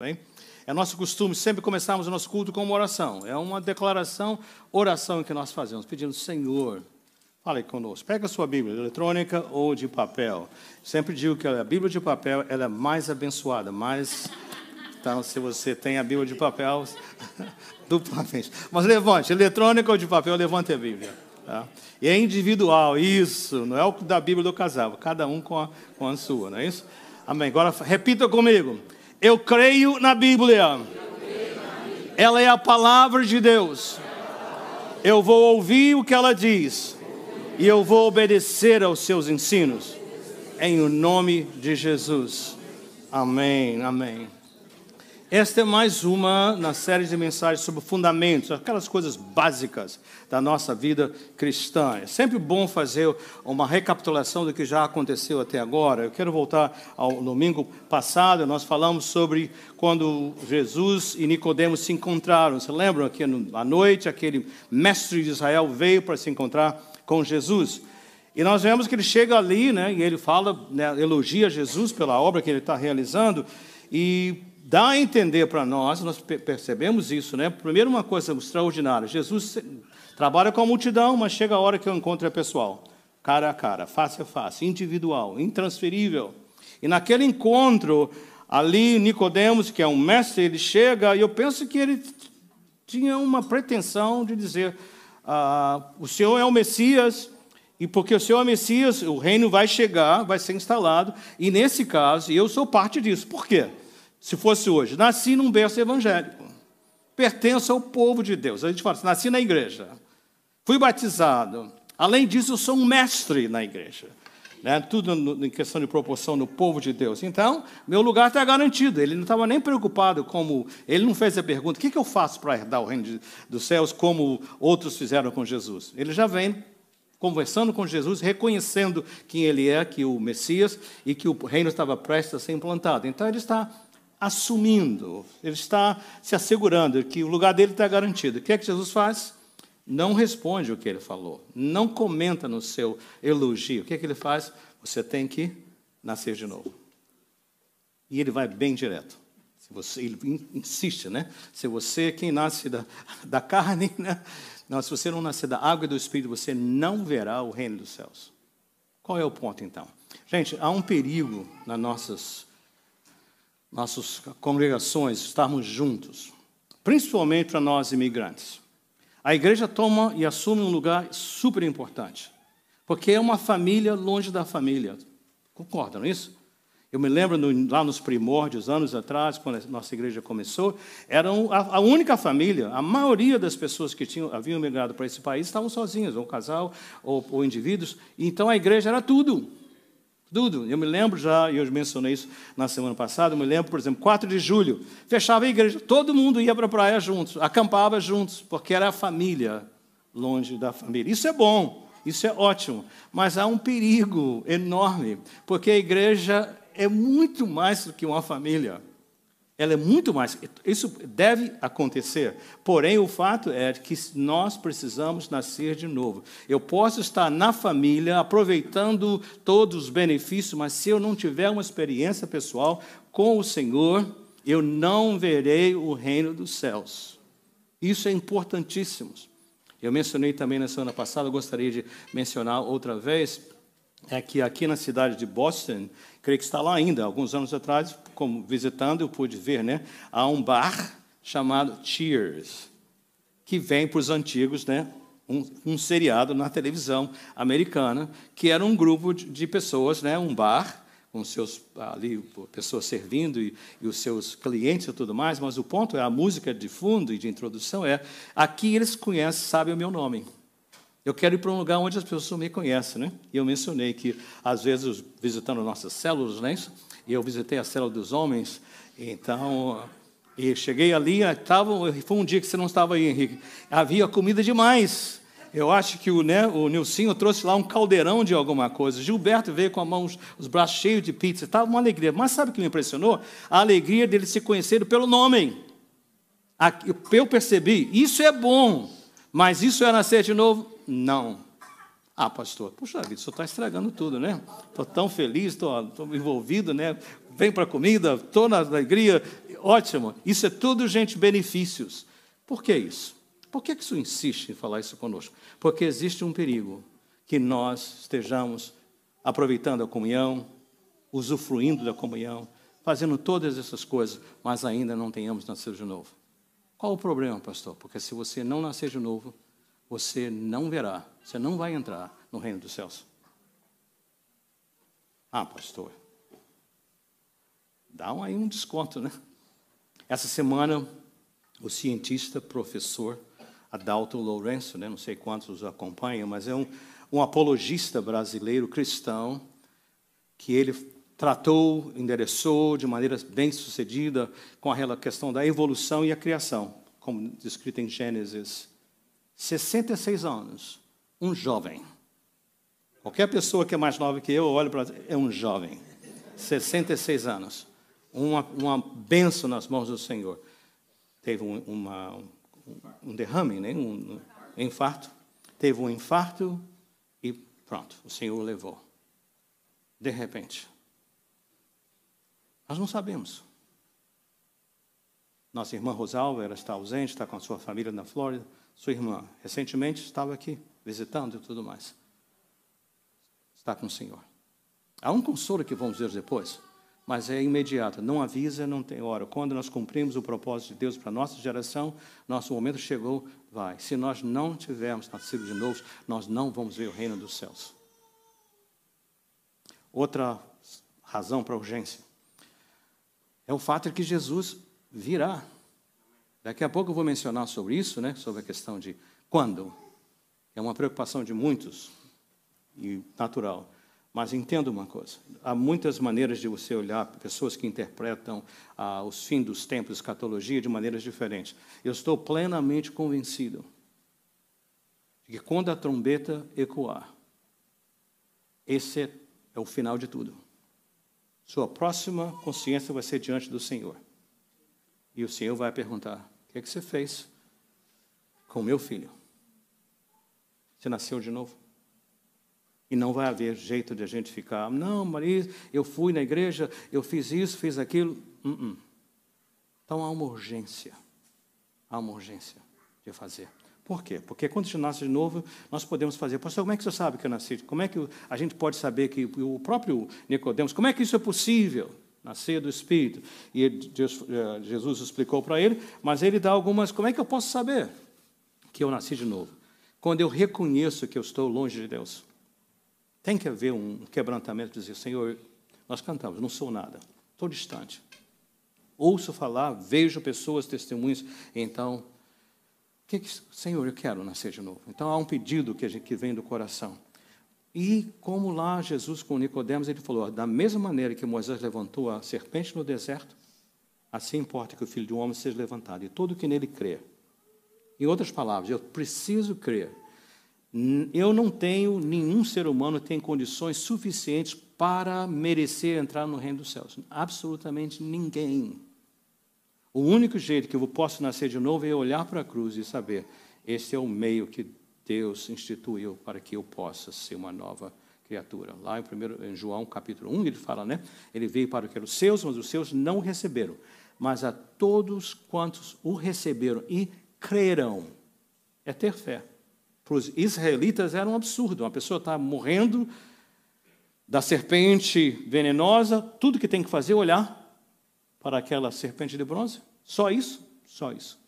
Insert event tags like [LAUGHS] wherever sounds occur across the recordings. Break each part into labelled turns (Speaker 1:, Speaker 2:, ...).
Speaker 1: Bem? É nosso costume sempre começarmos o nosso culto com uma oração. É uma declaração, oração que nós fazemos, pedindo, Senhor, fale conosco. Pega a sua Bíblia, eletrônica ou de papel. Sempre digo que a Bíblia de papel ela é mais abençoada, mas Então, se você tem a Bíblia de papel, [LAUGHS] duplamente. Mas levante, eletrônica ou de papel, levante a Bíblia. Tá? E é individual, isso, não é o da Bíblia do casal, cada um com a, com a sua, não é isso? Amém. Agora repita comigo. Eu creio na Bíblia. Ela é a palavra de Deus. Eu vou ouvir o que ela diz. E eu vou obedecer aos seus ensinos. Em o nome de Jesus. Amém, amém. Esta é mais uma na série de mensagens sobre fundamentos, aquelas coisas básicas da nossa vida cristã. É sempre bom fazer uma recapitulação do que já aconteceu até agora. Eu quero voltar ao domingo passado, nós falamos sobre quando Jesus e Nicodemos se encontraram. Você lembram que à noite aquele mestre de Israel veio para se encontrar com Jesus? E nós vemos que ele chega ali, né, e ele fala, né, elogia Jesus pela obra que ele está realizando, e dá a entender para nós, nós percebemos isso, né? Primeiro, uma coisa extraordinária: Jesus trabalha com a multidão, mas chega a hora que o encontro é pessoal, cara a cara, face a face, individual, intransferível. E naquele encontro, ali Nicodemos, que é um mestre, ele chega e eu penso que ele tinha uma pretensão de dizer: ah, o Senhor é o Messias, e porque o Senhor é o Messias, o reino vai chegar, vai ser instalado, e nesse caso, eu sou parte disso. Por quê? se fosse hoje, nasci num berço evangélico, pertenço ao povo de Deus. A gente fala assim, nasci na igreja, fui batizado. Além disso, eu sou um mestre na igreja. Né? Tudo no, em questão de proporção no povo de Deus. Então, meu lugar está garantido. Ele não estava nem preocupado como. Ele não fez a pergunta: o que, que eu faço para herdar o reino de, dos céus, como outros fizeram com Jesus? Ele já vem conversando com Jesus, reconhecendo quem ele é, que o Messias, e que o reino estava prestes a ser implantado. Então, ele está assumindo, ele está se assegurando que o lugar dele está garantido. O que é que Jesus faz? Não responde o que ele falou, não comenta no seu elogio. O que é que ele faz? Você tem que nascer de novo. E ele vai bem direto. Se você, ele insiste, né? Se você, quem nasce da, [LAUGHS] da carne, né? não, se você não nascer da água e do Espírito, você não verá o reino dos céus. Qual é o ponto, então? Gente, há um perigo nas nossas nossas congregações, estarmos juntos, principalmente para nós imigrantes. A igreja toma e assume um lugar super importante, porque é uma família longe da família. Concordam nisso? É Eu me lembro lá nos primórdios, anos atrás, quando a nossa igreja começou, era a, única família, a maioria das pessoas que tinham, haviam migrado para esse país estavam sozinhas, ou casal, ou, ou indivíduos, então a igreja era tudo. Tudo. Eu me lembro já, e eu mencionei isso na semana passada, eu me lembro, por exemplo, 4 de julho, fechava a igreja, todo mundo ia para a praia juntos, acampava juntos, porque era a família, longe da família. Isso é bom, isso é ótimo, mas há um perigo enorme, porque a igreja é muito mais do que uma família. Ela é muito mais. Isso deve acontecer. Porém, o fato é que nós precisamos nascer de novo. Eu posso estar na família, aproveitando todos os benefícios, mas se eu não tiver uma experiência pessoal com o Senhor, eu não verei o reino dos céus. Isso é importantíssimo. Eu mencionei também na semana passada, eu gostaria de mencionar outra vez é que aqui na cidade de Boston, creio que está lá ainda, alguns anos atrás, como visitando, eu pude ver, né? Há um bar chamado Cheers, que vem para os antigos, né? Um, um, seriado na televisão americana, que era um grupo de, de pessoas, né? Um bar com seus ali pessoas servindo e, e, os seus clientes e tudo mais, mas o ponto é a música de fundo e de introdução é aqui eles conhecem, sabem o meu nome. Eu quero ir para um lugar onde as pessoas me conhecem, né? E eu mencionei que, às vezes, visitando nossas células, né? E eu visitei a célula dos homens, então. E cheguei ali, ah, tava, foi um dia que você não estava aí, Henrique. Havia comida demais. Eu acho que o, né, o Nilcinho trouxe lá um caldeirão de alguma coisa. Gilberto veio com a mão, os braços cheios de pizza. Estava uma alegria. Mas sabe o que me impressionou? A alegria deles se conhecerem pelo nome. Eu percebi, isso é bom, mas isso é nascer de novo? não. Ah, pastor, puxa vida, o senhor está estragando tudo, né? Estou tão feliz, estou envolvido, né? Vem para a comida, estou na alegria, ótimo. Isso é tudo, gente, benefícios. Por que isso? Por que, que o senhor insiste em falar isso conosco? Porque existe um perigo que nós estejamos aproveitando a comunhão, usufruindo da comunhão, fazendo todas essas coisas, mas ainda não tenhamos nascido de novo. Qual o problema, pastor? Porque se você não nascer de novo, você não verá, você não vai entrar no reino dos céus. Ah, pastor, dá aí um desconto, né? Essa semana, o cientista, professor Adalto Lourenço, né? não sei quantos os acompanham, mas é um, um apologista brasileiro cristão, que ele tratou, endereçou de maneira bem sucedida com a questão da evolução e a criação, como descrito em Gênesis 66 anos, um jovem. Qualquer pessoa que é mais nova que eu, eu olho para é um jovem. 66 anos. Uma, uma benção nas mãos do Senhor. Teve um, uma, um, derrame, né? um, um infarto. Teve um infarto e pronto, o Senhor o levou. De repente. Nós não sabemos. Nossa irmã Rosalva, ela está ausente, está com a sua família na Flórida sua irmã, recentemente estava aqui visitando e tudo mais. Está com o Senhor. Há um consolo que vamos ver depois, mas é imediato. Não avisa, não tem hora. Quando nós cumprimos o propósito de Deus para a nossa geração, nosso momento chegou, vai. Se nós não tivermos nascido de novo, nós não vamos ver o reino dos céus. Outra razão para urgência é o fato de que Jesus virá Daqui a pouco eu vou mencionar sobre isso, né, sobre a questão de quando. É uma preocupação de muitos e natural. Mas entenda uma coisa: há muitas maneiras de você olhar pessoas que interpretam ah, os fins dos tempos, escatologia, de maneiras diferentes. Eu estou plenamente convencido de que quando a trombeta ecoar, esse é o final de tudo. Sua próxima consciência vai ser diante do Senhor. E o Senhor vai perguntar: o que, é que você fez com o meu filho? Você nasceu de novo? E não vai haver jeito de a gente ficar, não, Maria, eu fui na igreja, eu fiz isso, fiz aquilo. Uh -uh. Então há uma urgência, há uma urgência de fazer. Por quê? Porque quando a gente nasce de novo, nós podemos fazer. Pastor, como é que você sabe que eu nasci? Como é que a gente pode saber que o próprio Nicodemos, como é que isso é possível? na ceia do Espírito. E é, Jesus explicou para ele, mas ele dá algumas. Como é que eu posso saber que eu nasci de novo? Quando eu reconheço que eu estou longe de Deus. Tem que haver um quebrantamento, dizer, Senhor, nós cantamos, não sou nada, estou distante. Ouço falar, vejo pessoas, testemunhos, então, que, Senhor, eu quero nascer de novo. Então há um pedido que, gente, que vem do coração. E como lá Jesus com Nicodemos, ele falou: da mesma maneira que Moisés levantou a serpente no deserto, assim importa que o filho do homem seja levantado, e todo que nele crê. Em outras palavras, eu preciso crer. Eu não tenho, nenhum ser humano tem condições suficientes para merecer entrar no reino dos céus. Absolutamente ninguém. O único jeito que eu posso nascer de novo é olhar para a cruz e saber: esse é o meio que Deus instituiu para que eu possa ser uma nova criatura. Lá em, primeiro, em João capítulo 1, ele fala, né? Ele veio para o que era os seus, mas os seus não o receberam. Mas a todos quantos o receberam e crerão, é ter fé. Para os israelitas era um absurdo. Uma pessoa está morrendo da serpente venenosa, tudo que tem que fazer é olhar para aquela serpente de bronze. Só isso, só isso.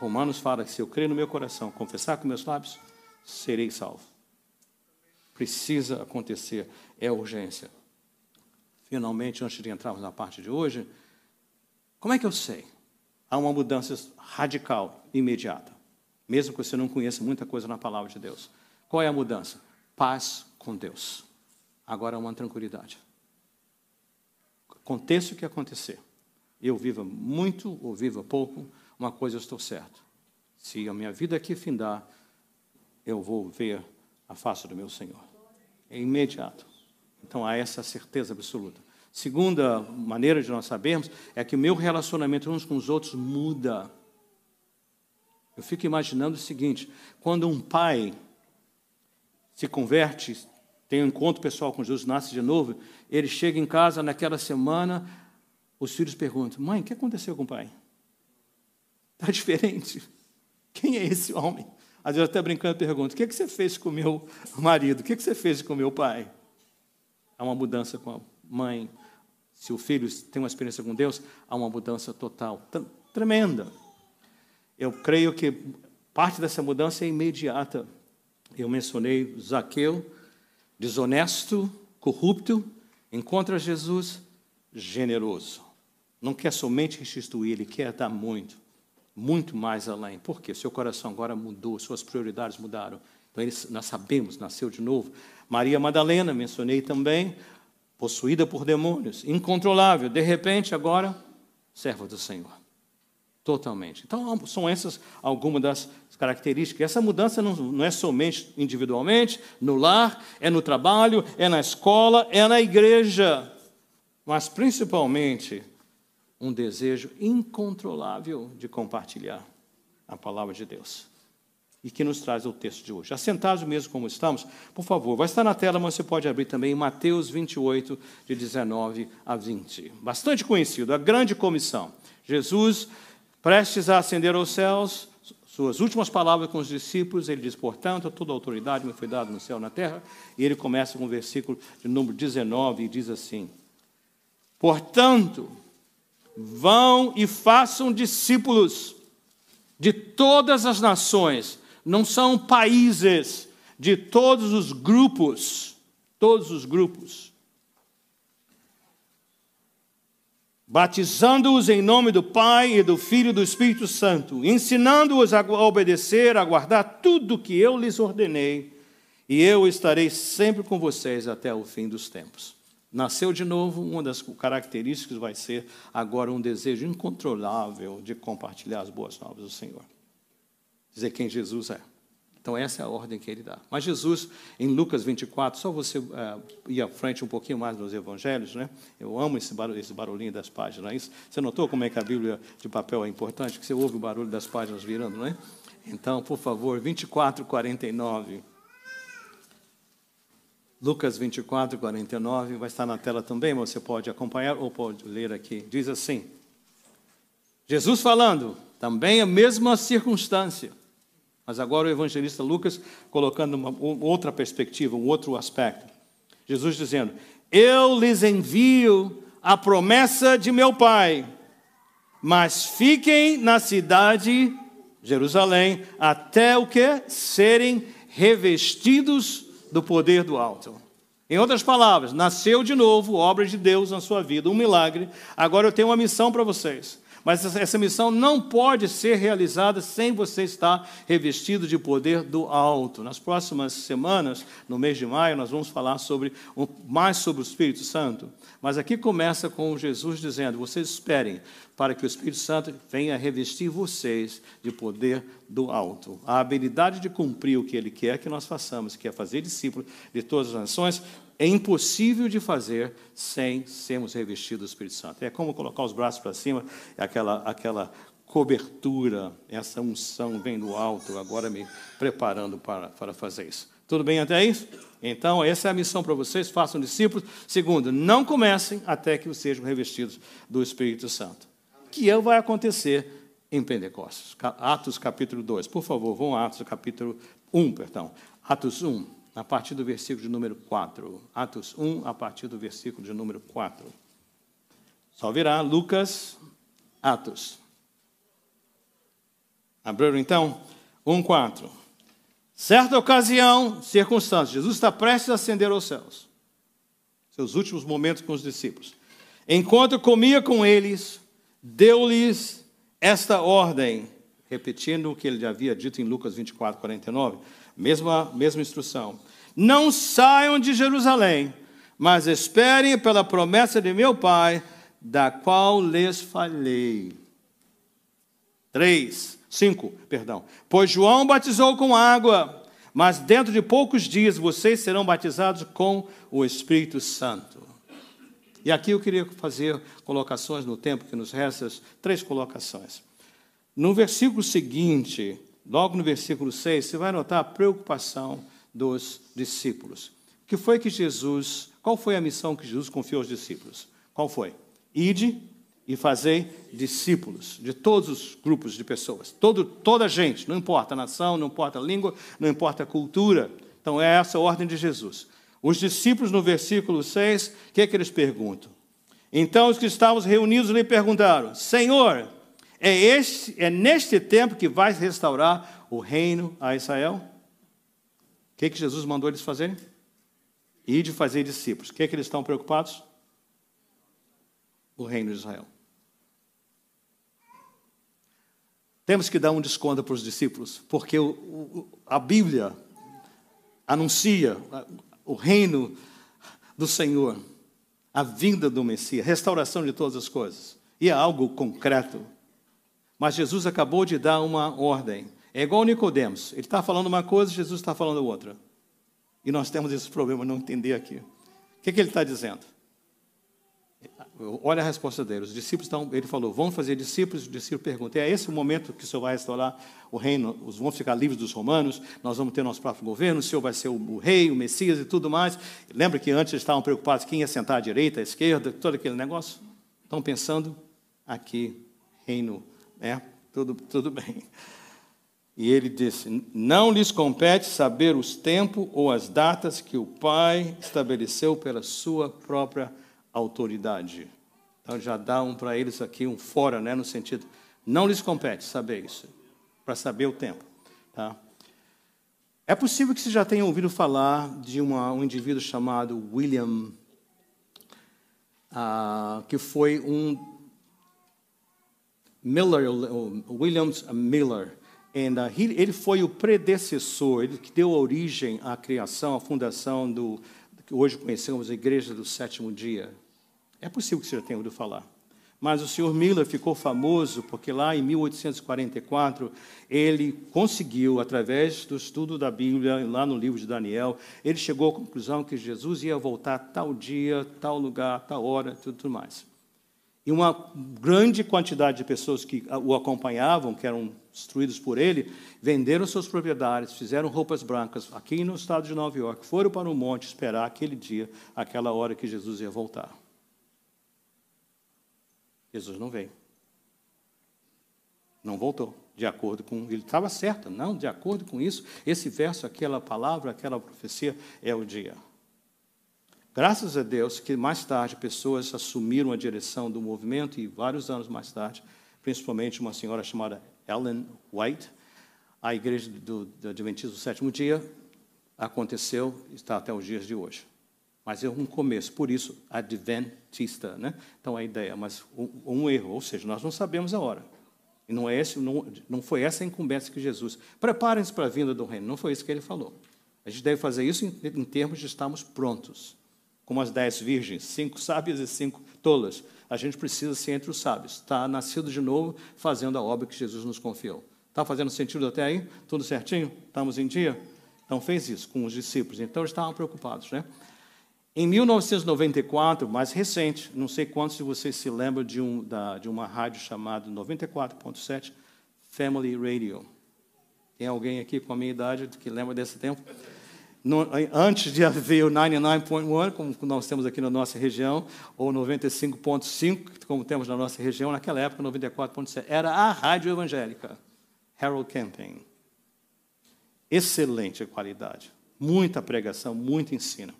Speaker 1: Romanos fala que se eu crer no meu coração, confessar com meus lábios, serei salvo. Precisa acontecer, é urgência. Finalmente, antes de entrarmos na parte de hoje, como é que eu sei? Há uma mudança radical, imediata, mesmo que você não conheça muita coisa na palavra de Deus. Qual é a mudança? Paz com Deus. Agora é uma tranquilidade. Aconteça o que acontecer, eu viva muito ou viva pouco, uma coisa eu estou certo: se a minha vida aqui findar, eu vou ver a face do meu Senhor. É imediato. Então há essa certeza absoluta. Segunda maneira de nós sabermos é que o meu relacionamento uns com os outros muda. Eu fico imaginando o seguinte: quando um pai se converte, tem um encontro pessoal com Jesus, nasce de novo, ele chega em casa naquela semana, os filhos perguntam: Mãe, o que aconteceu com o pai? Está [LAUGHS] diferente. Quem é esse homem? Às vezes até brincando pergunto: o que, é que você fez com o meu marido? O que, é que você fez com o meu pai? Há uma mudança com a mãe. Se o filho tem uma experiência com Deus, há uma mudança total, tremenda. Eu creio que parte dessa mudança é imediata. Eu mencionei Zaqueu, desonesto, corrupto, encontra Jesus generoso. Não quer somente restituir, ele quer dar muito muito mais além. Por quê? seu coração agora mudou, suas prioridades mudaram. Então, eles, nós sabemos, nasceu de novo. Maria Madalena, mencionei também, possuída por demônios, incontrolável, de repente, agora, serva do Senhor. Totalmente. Então, são essas algumas das características. Essa mudança não, não é somente individualmente, no lar, é no trabalho, é na escola, é na igreja, mas principalmente um desejo incontrolável de compartilhar a palavra de Deus. E que nos traz o texto de hoje. Assentados mesmo como estamos, por favor, vai estar na tela, mas você pode abrir também Mateus 28, de 19 a 20. Bastante conhecido, a grande comissão. Jesus, prestes a ascender aos céus, suas últimas palavras com os discípulos, ele diz: Portanto, toda a autoridade me foi dada no céu e na terra. E ele começa com o versículo de número 19 e diz assim: Portanto, Vão e façam discípulos de todas as nações, não são países, de todos os grupos, todos os grupos. Batizando-os em nome do Pai e do Filho e do Espírito Santo, ensinando-os a obedecer, a guardar tudo o que eu lhes ordenei, e eu estarei sempre com vocês até o fim dos tempos. Nasceu de novo, uma das características vai ser agora um desejo incontrolável de compartilhar as boas novas do Senhor. Dizer quem Jesus é. Então, essa é a ordem que ele dá. Mas Jesus, em Lucas 24, só você uh, ir à frente um pouquinho mais nos evangelhos, né? Eu amo esse, barulho, esse barulhinho das páginas. É você notou como é que a Bíblia de papel é importante? Que você ouve o barulho das páginas virando, não é? Então, por favor, 24, 49. Lucas 24, 49, vai estar na tela também, você pode acompanhar ou pode ler aqui. Diz assim: Jesus falando, também a mesma circunstância, mas agora o evangelista Lucas colocando uma outra perspectiva, um outro aspecto. Jesus dizendo: Eu lhes envio a promessa de meu Pai, mas fiquem na cidade, Jerusalém, até o que? Serem revestidos do poder do alto. Em outras palavras, nasceu de novo, obra de Deus na sua vida, um milagre. Agora eu tenho uma missão para vocês. Mas essa missão não pode ser realizada sem você estar revestido de poder do alto. Nas próximas semanas, no mês de maio, nós vamos falar sobre mais sobre o Espírito Santo. Mas aqui começa com Jesus dizendo: vocês esperem para que o Espírito Santo venha revestir vocês de poder do alto. A habilidade de cumprir o que ele quer que nós façamos, que é fazer discípulos de todas as nações, é impossível de fazer sem sermos revestidos do Espírito Santo. É como colocar os braços para cima, é aquela, aquela cobertura, essa unção vem do alto, agora me preparando para, para fazer isso. Tudo bem até isso? Então, essa é a missão para vocês, façam discípulos. Segundo, não comecem até que sejam revestidos do Espírito Santo. Que é o que vai acontecer em Pentecostes. Atos capítulo 2. Por favor, vão a Atos capítulo 1, perdão. Atos 1, a partir do versículo de número 4. Atos 1, a partir do versículo de número 4. Só virá Lucas, Atos. Abriram então? 1, 4. Certa ocasião, circunstância, Jesus está prestes a ascender aos céus. Seus últimos momentos com os discípulos. Enquanto comia com eles, deu-lhes esta ordem, repetindo o que ele havia dito em Lucas 24, 49. Mesma, mesma instrução. Não saiam de Jerusalém, mas esperem pela promessa de meu Pai, da qual lhes falei. 3. 5, perdão. Pois João batizou com água, mas dentro de poucos dias vocês serão batizados com o Espírito Santo. E aqui eu queria fazer colocações no tempo que nos resta, três colocações. No versículo seguinte, logo no versículo 6, você vai notar a preocupação dos discípulos. Que foi que Jesus, qual foi a missão que Jesus confiou aos discípulos? Qual foi? Ide e fazer discípulos de todos os grupos de pessoas, todo, toda gente, não importa nação, não importa língua, não importa cultura. Então é essa a ordem de Jesus. Os discípulos, no versículo 6, o que, é que eles perguntam? Então os que estavam reunidos lhe perguntaram: Senhor, é, este, é neste tempo que vais restaurar o reino a Israel? O que, é que Jesus mandou eles fazerem? E de fazer discípulos. O que, é que eles estão preocupados? O reino de Israel. Temos que dar um desconto para os discípulos, porque o, o, a Bíblia anuncia o reino do Senhor, a vinda do Messias, restauração de todas as coisas. E é algo concreto. Mas Jesus acabou de dar uma ordem. É igual Nicodemos. Ele está falando uma coisa, Jesus está falando outra. E nós temos esse problema não entender aqui. O que, é que ele está dizendo? Olha a resposta dele. Os discípulos estão, ele falou, vão fazer discípulos. O discípulo pergunta: é esse o momento que o Senhor vai restaurar o reino? Os vão ficar livres dos romanos? Nós vamos ter nosso próprio governo? O Senhor vai ser o, o rei, o Messias e tudo mais? Lembra que antes eles estavam preocupados quem ia sentar à direita, à esquerda, todo aquele negócio? Estão pensando aqui, reino, né? Tudo, tudo bem. E ele disse: Não lhes compete saber os tempos ou as datas que o Pai estabeleceu pela sua própria autoridade. Então já dá um para eles aqui, um fora, né, no sentido, não lhes compete saber isso, para saber o tempo. Tá? É possível que você já tenha ouvido falar de uma, um indivíduo chamado William, uh, que foi um Miller, Williams Miller, and uh, he, ele foi o predecessor, ele que deu origem à criação, à fundação do que hoje conhecemos a Igreja do Sétimo Dia. É possível que você já tenha ouvido falar. Mas o Senhor Miller ficou famoso porque lá em 1844 ele conseguiu, através do estudo da Bíblia, lá no livro de Daniel, ele chegou à conclusão que Jesus ia voltar tal dia, tal lugar, tal hora, tudo, tudo mais. E uma grande quantidade de pessoas que o acompanhavam, que eram instruídos por ele, venderam suas propriedades, fizeram roupas brancas aqui no estado de Nova York, foram para o um monte esperar aquele dia, aquela hora que Jesus ia voltar. Jesus não veio. Não voltou, de acordo com. Ele estava certo, não, de acordo com isso, esse verso, aquela palavra, aquela profecia é o dia. Graças a Deus que mais tarde pessoas assumiram a direção do movimento e vários anos mais tarde, principalmente uma senhora chamada Ellen White, a igreja do, do Adventista do Sétimo Dia aconteceu está até os dias de hoje. Mas é um começo, por isso Adventista, né? Então a ideia, mas um, um erro, ou seja, nós não sabemos a hora. E não é esse, não, não foi essa a incumbência que Jesus. Preparem-se para a vinda do reino. Não foi isso que ele falou. A gente deve fazer isso em, em termos de estarmos prontos como as dez virgens, cinco sábias e cinco tolas. A gente precisa ser entre os sábios. Está nascido de novo, fazendo a obra que Jesus nos confiou. Está fazendo sentido até aí? Tudo certinho? Estamos em dia? Então fez isso com os discípulos. Então eles estavam preocupados, né? Em 1994, mais recente, não sei quantos de vocês se lembram de, um, da, de uma rádio chamada 94.7 Family Radio. Tem alguém aqui com a minha idade que lembra desse tempo? No, antes de haver o 99.1, como nós temos aqui na nossa região, ou 95.5, como temos na nossa região, naquela época, 94.7, era a rádio evangélica, Harold Camping. Excelente qualidade, muita pregação, muito ensino.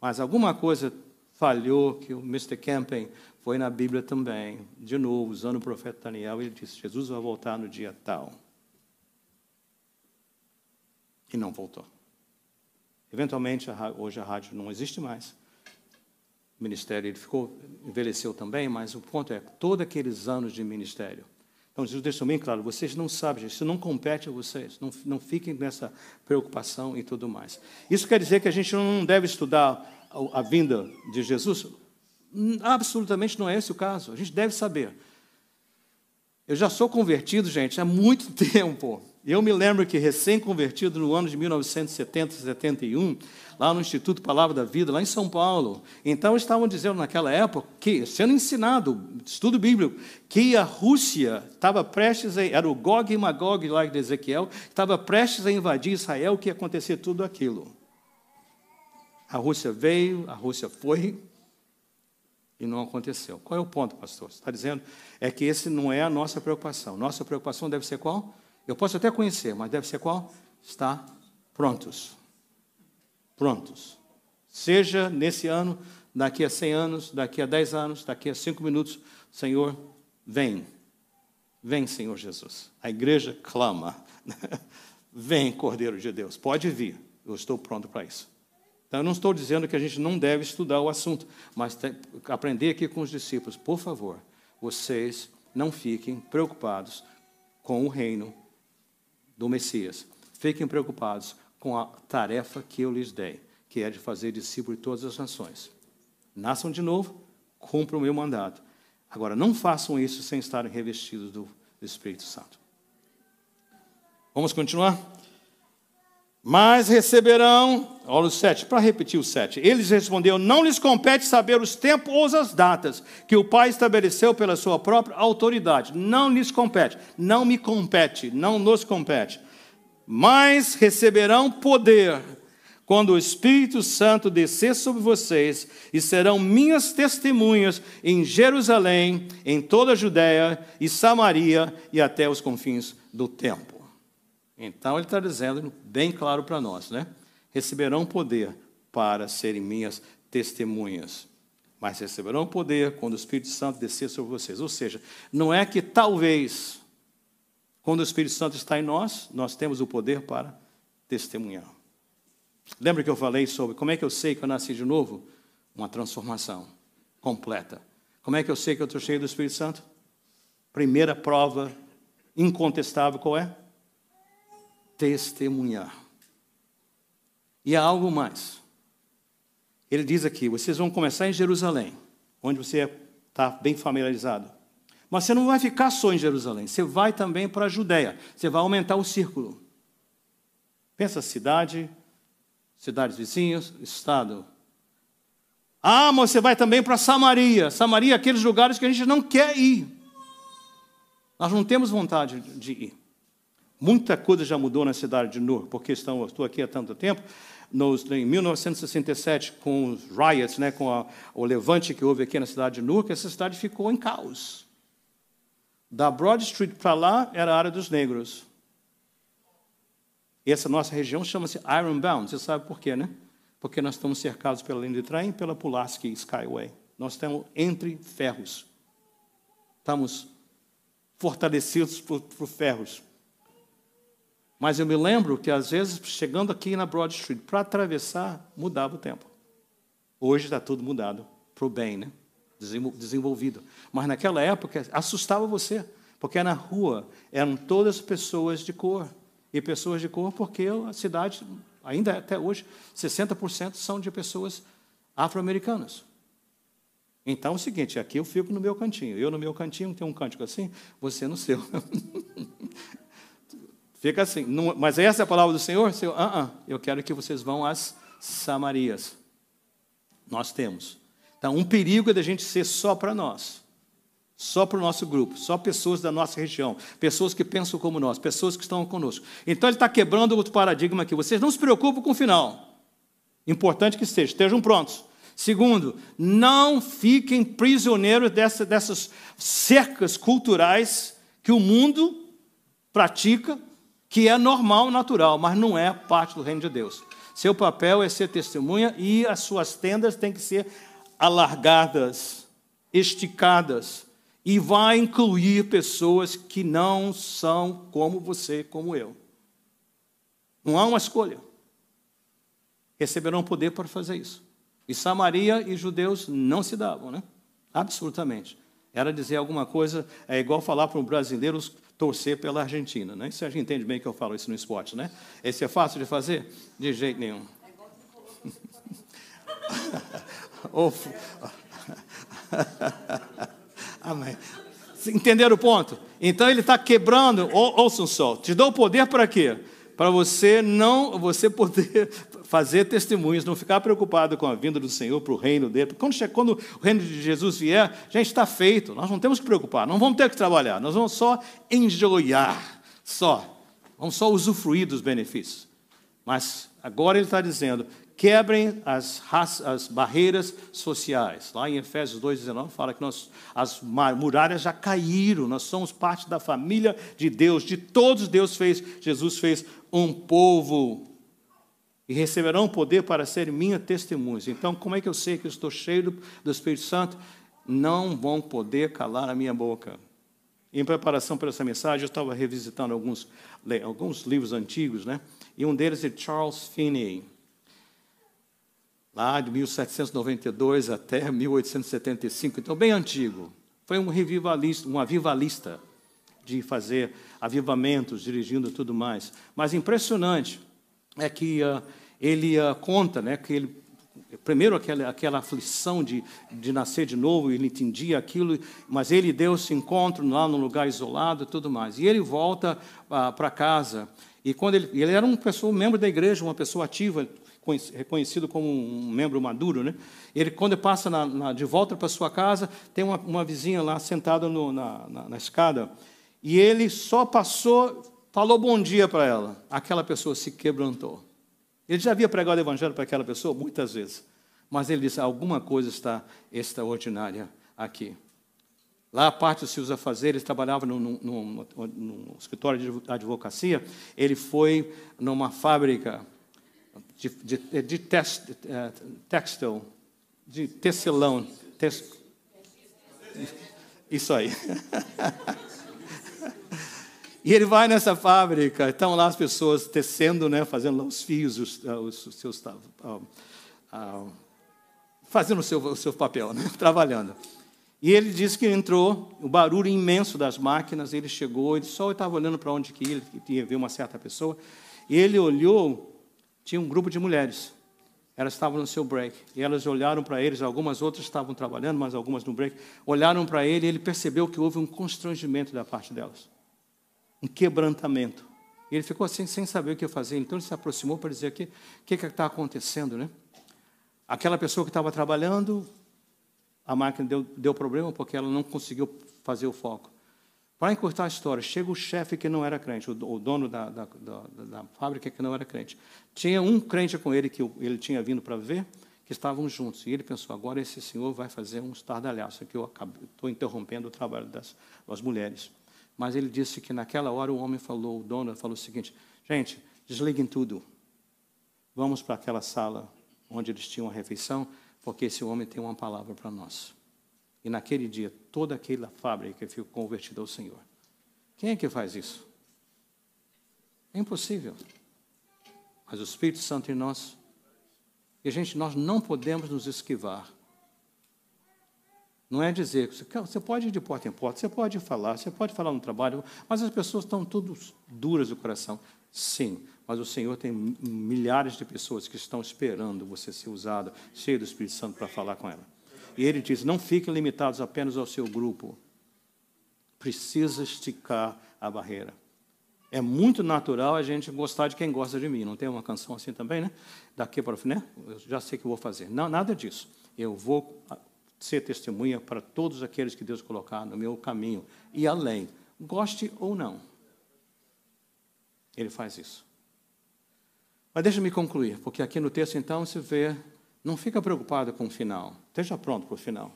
Speaker 1: Mas alguma coisa falhou que o Mr. Camping foi na Bíblia também, de novo, usando o profeta Daniel, ele disse: Jesus vai voltar no dia tal. E não voltou. Eventualmente, a, hoje a rádio não existe mais. O ministério ele ficou, envelheceu também, mas o ponto é, todos aqueles anos de ministério. Então, Jesus deixou bem claro, vocês não sabem, isso não compete a vocês, não, não fiquem nessa preocupação e tudo mais. Isso quer dizer que a gente não deve estudar a, a vinda de Jesus? Hum, absolutamente não é esse o caso, a gente deve saber. Eu já sou convertido, gente, há muito [LAUGHS] tempo. Eu me lembro que, recém-convertido no ano de 1970, 71, lá no Instituto Palavra da Vida, lá em São Paulo, então estavam dizendo naquela época, que sendo ensinado, estudo bíblico, que a Rússia estava prestes a. Era o Gog e Magog lá de Ezequiel, estava prestes a invadir Israel, que ia acontecer tudo aquilo. A Rússia veio, a Rússia foi, e não aconteceu. Qual é o ponto, pastor? Você está dizendo é que esse não é a nossa preocupação. Nossa preocupação deve ser qual? Eu posso até conhecer, mas deve ser qual? Está prontos. Prontos. Seja nesse ano, daqui a 100 anos, daqui a 10 anos, daqui a 5 minutos, Senhor, vem. Vem, Senhor Jesus. A igreja clama. [LAUGHS] vem, Cordeiro de Deus. Pode vir. Eu estou pronto para isso. Então, eu não estou dizendo que a gente não deve estudar o assunto, mas aprender aqui com os discípulos, por favor, vocês não fiquem preocupados com o reino do Messias. Fiquem preocupados com a tarefa que eu lhes dei, que é de fazer discípulos de todas as nações. Nasçam de novo, cumpram o meu mandato. Agora, não façam isso sem estarem revestidos do Espírito Santo. Vamos continuar? Mas receberão, olha o 7, para repetir o 7. Eles respondeu: Não lhes compete saber os tempos ou as datas que o Pai estabeleceu pela sua própria autoridade. Não lhes compete, não me compete, não nos compete. Mas receberão poder quando o Espírito Santo descer sobre vocês, e serão minhas testemunhas em Jerusalém, em toda a Judéia e Samaria e até os confins do tempo. Então ele está dizendo bem claro para nós, né? Receberão poder para serem minhas testemunhas, mas receberão poder quando o Espírito Santo descer sobre vocês. Ou seja, não é que talvez, quando o Espírito Santo está em nós, nós temos o poder para testemunhar. Lembra que eu falei sobre como é que eu sei que eu nasci de novo? Uma transformação completa. Como é que eu sei que eu estou cheio do Espírito Santo? Primeira prova incontestável qual é? testemunhar. E há algo mais. Ele diz aqui: vocês vão começar em Jerusalém, onde você está bem familiarizado. Mas você não vai ficar só em Jerusalém, você vai também para a Judéia, você vai aumentar o círculo. Pensa cidade, cidades vizinhas, estado. Ah, mas você vai também para Samaria. Samaria é aqueles lugares que a gente não quer ir. Nós não temos vontade de ir. Muita coisa já mudou na cidade de Newark, porque estão, estou aqui há tanto tempo. Nos, em 1967, com os riots, né, com a, o levante que houve aqui na cidade de Newark, essa cidade ficou em caos. Da Broad Street para lá era a área dos negros. E essa nossa região chama-se Ironbound. Você sabe por quê, né? Porque nós estamos cercados pela linha de trem e pela Pulaski Skyway. Nós estamos entre ferros. Estamos fortalecidos por, por ferros. Mas eu me lembro que, às vezes, chegando aqui na Broad Street, para atravessar, mudava o tempo. Hoje está tudo mudado para o bem, né? desenvolvido. Mas naquela época assustava você, porque na rua eram todas pessoas de cor. E pessoas de cor, porque a cidade, ainda até hoje, 60% são de pessoas afro-americanas. Então é o seguinte: aqui eu fico no meu cantinho. Eu no meu cantinho, tem um cântico assim, você no seu. [LAUGHS] Fica assim. Não, mas essa é a palavra do Senhor? Senhor, uh -uh, eu quero que vocês vão às Samarias. Nós temos. Então, um perigo é da gente ser só para nós, só para o nosso grupo, só pessoas da nossa região, pessoas que pensam como nós, pessoas que estão conosco. Então, ele está quebrando outro paradigma aqui. Vocês não se preocupem com o final. Importante que esteja, estejam prontos. Segundo, não fiquem prisioneiros dessa, dessas cercas culturais que o mundo pratica que é normal, natural, mas não é parte do reino de Deus. Seu papel é ser testemunha e as suas tendas têm que ser alargadas, esticadas, e vai incluir pessoas que não são como você, como eu. Não há uma escolha. Receberão poder para fazer isso. E Samaria e judeus não se davam, né? Absolutamente. Era dizer alguma coisa, é igual falar para um brasileiro torcer pela Argentina. Né? Isso a gente entende bem que eu falo isso no esporte, né? Esse é fácil de fazer? De jeito nenhum. [LAUGHS] [LAUGHS] Amém. Entenderam o ponto? Então ele está quebrando, ou, ouçam só, te dou o poder para quê? Para você não, você poder, fazer testemunhos, não ficar preocupado com a vinda do Senhor para o reino dele. Quando, quando o reino de Jesus vier, gente está feito. Nós não temos que preocupar, não vamos ter que trabalhar, nós vamos só enjoiar, só. Vamos só usufruir dos benefícios. Mas agora ele está dizendo: quebrem as, as barreiras sociais. Lá em Efésios 2,19 fala que nós, as muralhas já caíram, nós somos parte da família de Deus, de todos Deus fez, Jesus fez um povo e receberão poder para serem minha testemunha. Então, como é que eu sei que eu estou cheio do Espírito Santo? Não vão poder calar a minha boca. Em preparação para essa mensagem, eu estava revisitando alguns, alguns livros antigos, né? e um deles é Charles Finney, lá de 1792 até 1875, então bem antigo. Foi um revivalista, um avivalista de fazer avivamentos, dirigindo tudo mais. Mas impressionante, é que uh, ele uh, conta né, que ele primeiro aquela, aquela aflição de, de nascer de novo, ele entendia aquilo, mas ele e Deus se encontram lá num lugar isolado e tudo mais. E ele volta ah, para casa. E quando ele, ele era um, pessoa, membro da igreja, uma pessoa ativa, reconhecido como um membro maduro, né? Ele, quando ele passa na, na, de volta para sua casa, tem uma, uma vizinha lá sentada no, na, na, na escada. E ele só passou falou bom dia para ela, aquela pessoa se quebrantou. Ele já havia pregado o evangelho para aquela pessoa muitas vezes, mas ele disse: alguma coisa está extraordinária aqui. Lá a parte usa fazer, ele trabalhava num, num, num, num, escritório de advocacia, ele foi numa fábrica de, de, de, textil, é, de tecelão. Tes... Isso aí. [LAUGHS] E ele vai nessa fábrica, estão lá as pessoas tecendo, né, fazendo lá os fios, os, ah, os, os seus. Ah, ah, fazendo o seu, o seu papel, né, [LAUGHS] trabalhando. E ele disse que entrou, o barulho imenso das máquinas, ele chegou, ele só estava olhando para onde que ele tinha ver uma certa pessoa, e ele olhou, tinha um grupo de mulheres. Elas estavam no seu break. E elas olharam para eles, algumas outras estavam trabalhando, mas algumas no break. Olharam para ele e ele percebeu que houve um constrangimento da parte delas um quebrantamento. E ele ficou assim, sem saber o que fazer. Então ele se aproximou para dizer o que que está acontecendo, né? Aquela pessoa que estava trabalhando, a máquina deu, deu problema porque ela não conseguiu fazer o foco. Para encurtar a história, chega o chefe que não era crente, o, o dono da, da, da, da, fábrica que não era crente. Tinha um crente com ele que ele tinha vindo para ver, que estavam juntos. E ele pensou: agora esse senhor vai fazer um estardalhaço, que eu estou interrompendo o trabalho das, das mulheres. Mas ele disse que naquela hora o homem falou, o dono falou o seguinte: gente, desliguem tudo. Vamos para aquela sala onde eles tinham a refeição, porque esse homem tem uma palavra para nós. E naquele dia, toda aquela fábrica ficou convertida ao Senhor. Quem é que faz isso? É impossível. Mas o Espírito Santo em nós. E, gente, nós não podemos nos esquivar não é dizer que você pode ir de porta em porta, você pode falar, você pode falar no trabalho, mas as pessoas estão todas duras do coração. Sim, mas o Senhor tem milhares de pessoas que estão esperando você ser usado, cheio do Espírito Santo, para falar com ela. E ele diz: não fiquem limitados apenas ao seu grupo. Precisa esticar a barreira. É muito natural a gente gostar de quem gosta de mim. Não tem uma canção assim também, né? Daqui para o final, né? Eu já sei que vou fazer. Não, nada disso. Eu vou ser testemunha para todos aqueles que Deus colocar no meu caminho e além, goste ou não. Ele faz isso. Mas deixa-me concluir, porque aqui no texto então se vê, não fica preocupado com o final, esteja pronto para o final.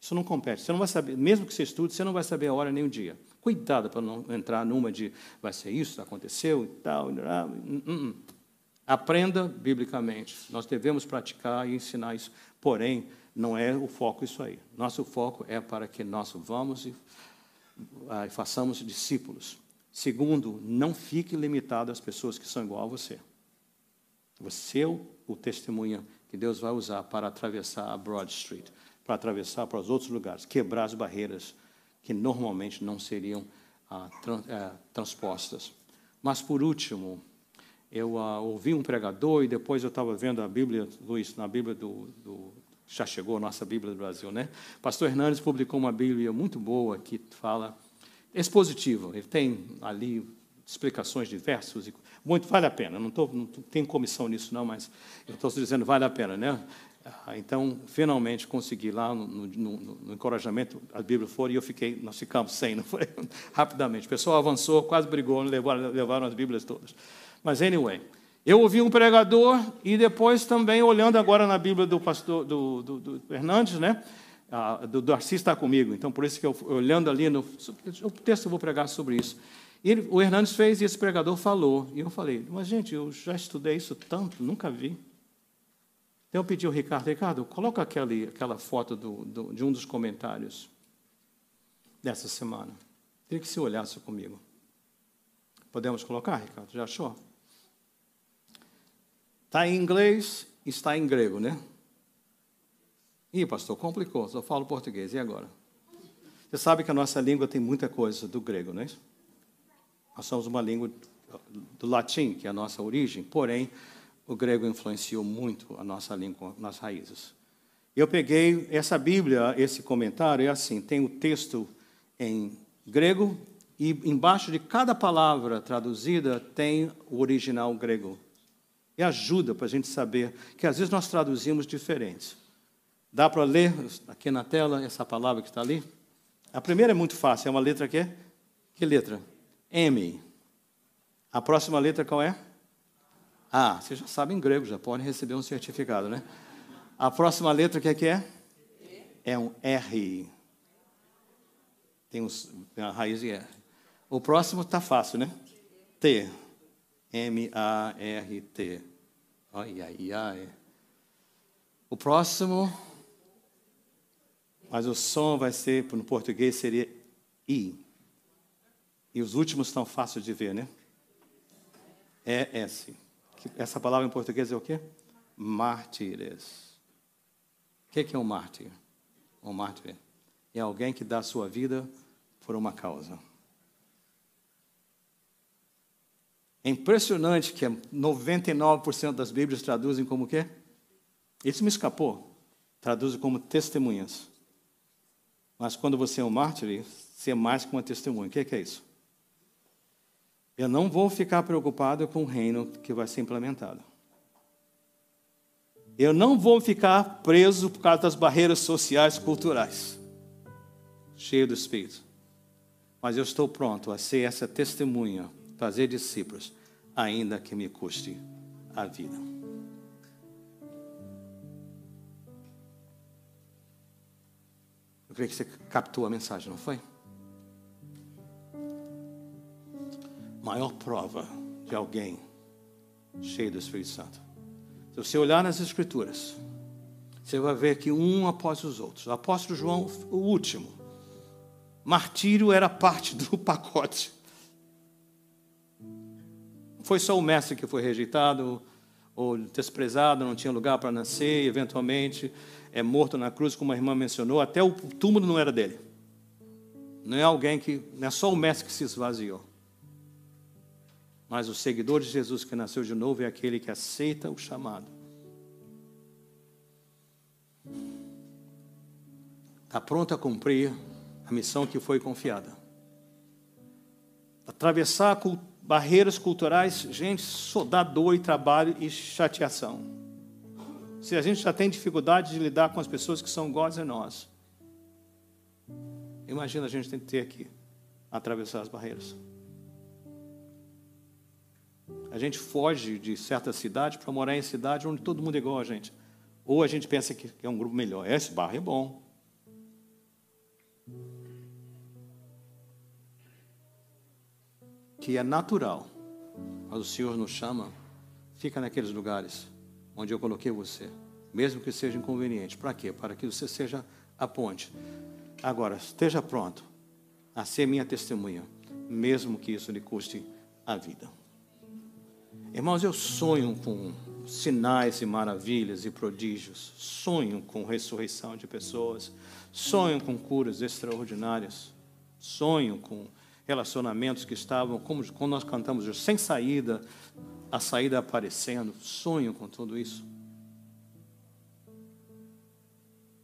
Speaker 1: Isso não compete. Você não vai saber, mesmo que você estude, você não vai saber a hora nem o dia. Cuidado para não entrar numa de vai ser isso, aconteceu e tal. E, não, Aprenda biblicamente. Nós devemos praticar e ensinar isso. Porém, não é o foco isso aí. Nosso foco é para que nós vamos e ah, façamos discípulos. Segundo, não fique limitado às pessoas que são igual a você. Você é o testemunha que Deus vai usar para atravessar a Broad Street, para atravessar para os outros lugares, quebrar as barreiras que normalmente não seriam ah, ah, transpostas. Mas, por último, eu ah, ouvi um pregador e depois eu estava vendo a Bíblia, Luiz, na Bíblia do, do, Já chegou a nossa Bíblia do Brasil, né? Pastor Hernandes publicou uma Bíblia muito boa que fala é expositiva. Ele tem ali explicações de versos. E, muito vale a pena. Não, tô, não tem comissão nisso, não, mas eu estou dizendo vale a pena, né? Ah, então, finalmente consegui lá no, no, no encorajamento, a Bíblia foi e eu fiquei, nós ficamos sem, não foi? [LAUGHS] Rapidamente. O pessoal avançou, quase brigou, levaram, levaram as Bíblias todas. Mas, anyway, eu ouvi um pregador e depois também, olhando agora na Bíblia do pastor do, do, do Hernandes, né? Ah, do Darcy está comigo, então por isso que eu, olhando ali no o texto eu vou pregar sobre isso. E ele, o Hernandes fez e esse pregador falou. E eu falei, mas gente, eu já estudei isso tanto, nunca vi. Então eu pedi ao Ricardo, Ricardo, coloca aquele, aquela foto do, do, de um dos comentários dessa semana. Queria que se olhasse comigo. Podemos colocar, Ricardo? Já achou? Está em inglês, está em grego, né? Ih, pastor, complicou, só falo português, e agora? Você sabe que a nossa língua tem muita coisa do grego, não é isso? Nós somos uma língua do latim, que é a nossa origem, porém, o grego influenciou muito a nossa língua, nas raízes. Eu peguei essa Bíblia, esse comentário, é assim: tem o texto em grego, e embaixo de cada palavra traduzida tem o original grego e ajuda para a gente saber que às vezes nós traduzimos diferentes. Dá para ler aqui na tela essa palavra que está ali? A primeira é muito fácil, é uma letra que que letra? M. A próxima letra qual é? A. Vocês já sabem em grego, já podem receber um certificado, né? A próxima letra que é que é? É um R. Tem, tem a raiz de R. O próximo está fácil, né? T. M-A-R-T. Ai, ai, ai. O próximo, mas o som vai ser, no português, seria I. E os últimos estão fáceis de ver, né? É S. Essa palavra em português é o quê? Mártires. O é que é um mártir? Um mártir é alguém que dá a sua vida por uma causa. É impressionante que 99% das Bíblias traduzem como o quê? Isso me escapou. Traduzem como testemunhas. Mas quando você é um mártir, você é mais que uma testemunha. O que é, que é isso? Eu não vou ficar preocupado com o reino que vai ser implementado. Eu não vou ficar preso por causa das barreiras sociais, culturais, cheio do Espírito. Mas eu estou pronto a ser essa testemunha, fazer discípulos, ainda que me custe a vida. Eu creio que você captou a mensagem, não foi? Maior prova de alguém cheio do Espírito Santo. Se você olhar nas Escrituras, você vai ver que um após os outros. O apóstolo João, o último. Martírio era parte do [LAUGHS] pacote foi só o mestre que foi rejeitado ou desprezado, não tinha lugar para nascer, e eventualmente é morto na cruz, como a irmã mencionou, até o túmulo não era dele. Não é alguém que, não é só o mestre que se esvaziou. Mas o seguidor de Jesus que nasceu de novo é aquele que aceita o chamado. Está pronto a cumprir a missão que foi confiada. Atravessar a cultura Barreiras culturais, gente, só dá dor e trabalho e chateação. Se a gente já tem dificuldade de lidar com as pessoas que são iguais a nós, imagina a gente tem que ter aqui, atravessar as barreiras. A gente foge de certa cidade para morar em cidade onde todo mundo é igual a gente. Ou a gente pensa que é um grupo melhor. Esse bairro é bom. que é natural, mas o Senhor nos chama, fica naqueles lugares onde eu coloquei você, mesmo que seja inconveniente. Para quê? Para que você seja a ponte. Agora, esteja pronto a ser minha testemunha, mesmo que isso lhe custe a vida. Irmãos, eu sonho com sinais e maravilhas e prodígios, sonho com ressurreição de pessoas, sonho com curas extraordinárias, sonho com relacionamentos que estavam, como quando nós cantamos, sem saída, a saída aparecendo, sonho com tudo isso.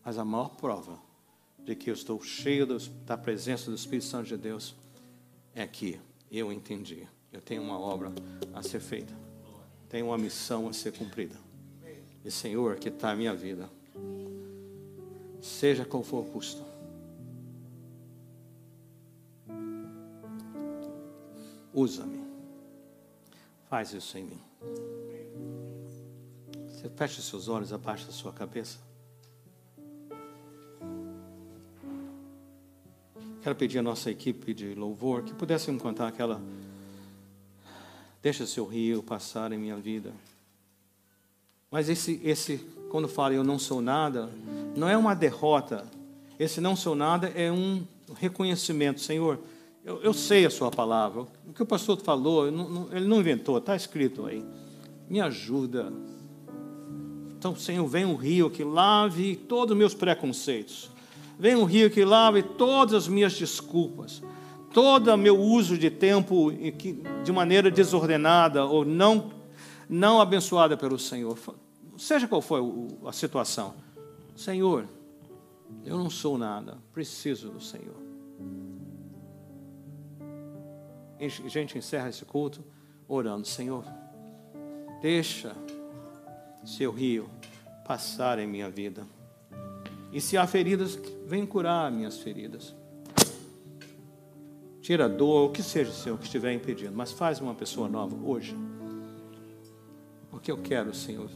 Speaker 1: Mas a maior prova de que eu estou cheio da presença do Espírito Santo de Deus é que eu entendi. Eu tenho uma obra a ser feita. Tenho uma missão a ser cumprida. E Senhor, que está a minha vida. Seja qual for o custo. usa-me. Faz isso em mim. Você fecha seus olhos, abaixa sua cabeça. Quero pedir à nossa equipe de louvor que pudesse me cantar aquela Deixa seu rio passar em minha vida. Mas esse, esse, quando fala eu não sou nada, não é uma derrota. Esse não sou nada é um reconhecimento, Senhor. Eu, eu sei a sua palavra que o pastor falou, ele não inventou, está escrito aí. Me ajuda. Então, Senhor, vem um rio que lave todos os meus preconceitos. Vem um rio que lave todas as minhas desculpas. Todo meu uso de tempo de maneira desordenada ou não, não abençoada pelo Senhor. Seja qual for a situação. Senhor, eu não sou nada, preciso do Senhor a gente encerra esse culto orando, Senhor, deixa seu rio passar em minha vida. E se há feridas, vem curar minhas feridas. Tira a dor, o que seja, Senhor, que estiver impedindo, mas faz uma pessoa nova hoje. Porque eu quero, Senhor,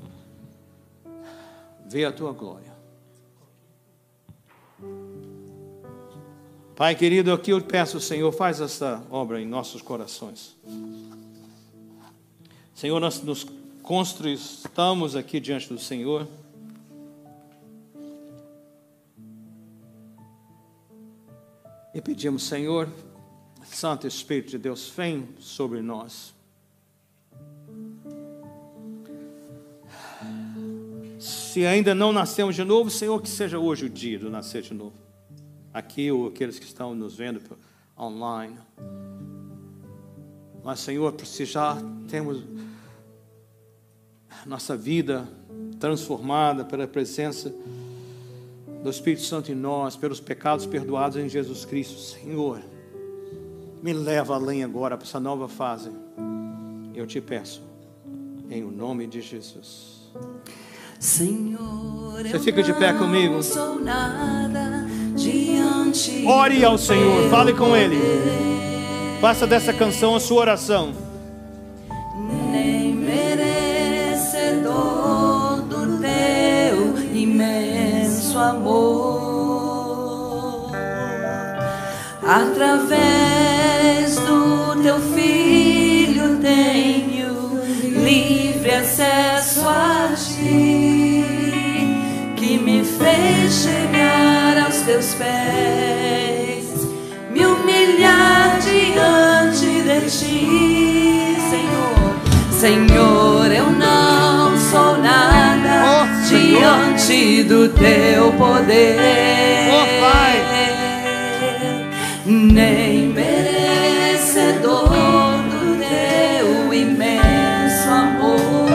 Speaker 1: ver a tua glória. Pai querido, aqui eu peço, Senhor, faz essa obra em nossos corações. Senhor, nós nos construímos aqui diante do Senhor. E pedimos, Senhor, Santo Espírito de Deus, vem sobre nós. Se ainda não nascemos de novo, Senhor, que seja hoje o dia do nascer de novo aqui ou aqueles que estão nos vendo online. Mas, Senhor, já temos nossa vida transformada pela presença do Espírito Santo em nós, pelos pecados perdoados em Jesus Cristo. Senhor, me leva além agora para essa nova fase. Eu te peço, em o nome de Jesus. Senhor, Você fica de pé comigo. Sou
Speaker 2: nada Ore ao Senhor, fale com Ele.
Speaker 1: Faça dessa canção a sua oração.
Speaker 2: Nem merecedor do teu imenso amor, através do teu filho tenho livre acesso a ti, que me fez chegar teus pés, me humilhar diante de ti, Senhor. Senhor, eu não sou nada oh, diante do teu poder. Oh, Pai. Nem merecedor do teu imenso amor.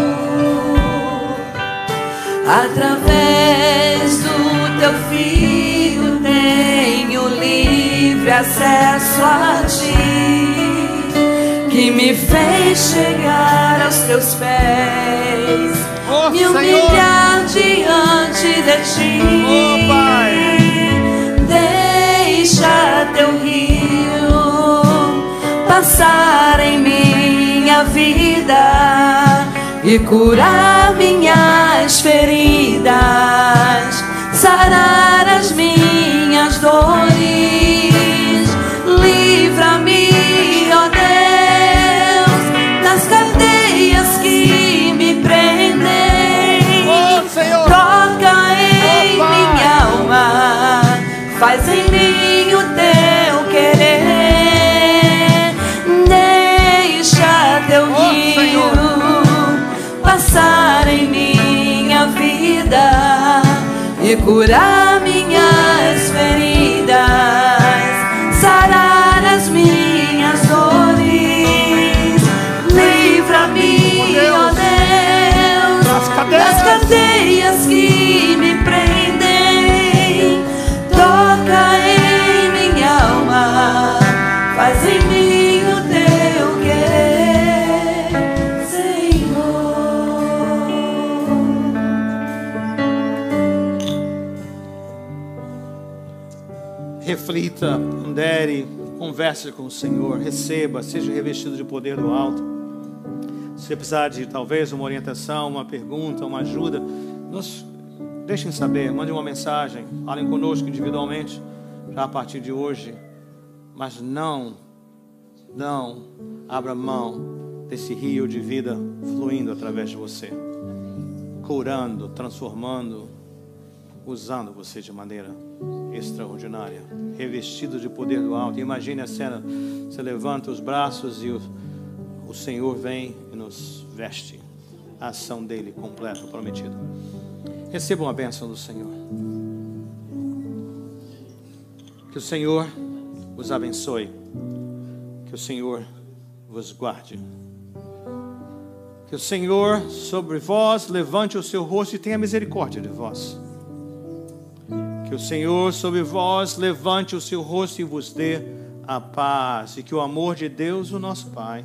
Speaker 2: Através livre acesso a ti, que me fez chegar aos teus pés, oh, me humilhar Senhor. diante de ti. Oh, Pai. Deixa teu rio passar em minha vida e curar minhas feridas, sarar as minhas dores curar.
Speaker 1: reflita, pondere, converse com o Senhor, receba, seja revestido de poder do alto. Se você precisar de talvez uma orientação, uma pergunta, uma ajuda, nos deixem saber, mande uma mensagem, falem conosco individualmente, já a partir de hoje. Mas não, não abra mão desse rio de vida fluindo através de você, curando, transformando, usando você de maneira extraordinária, revestido de poder do alto. Imagine a cena: você levanta os braços e o, o Senhor vem e nos veste. A ação dele completa, prometida. Recebam a bênção do Senhor. Que o Senhor os abençoe. Que o Senhor vos guarde. Que o Senhor sobre vós levante o seu rosto e tenha misericórdia de vós que o Senhor sobre vós levante o seu rosto e vos dê a paz, e que o amor de Deus, o nosso Pai,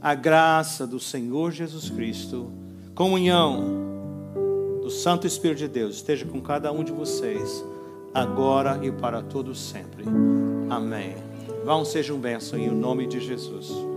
Speaker 1: a graça do Senhor Jesus Cristo, comunhão do Santo Espírito de Deus esteja com cada um de vocês, agora e para todos sempre. Amém. Vão sejam bênçãos em nome de Jesus.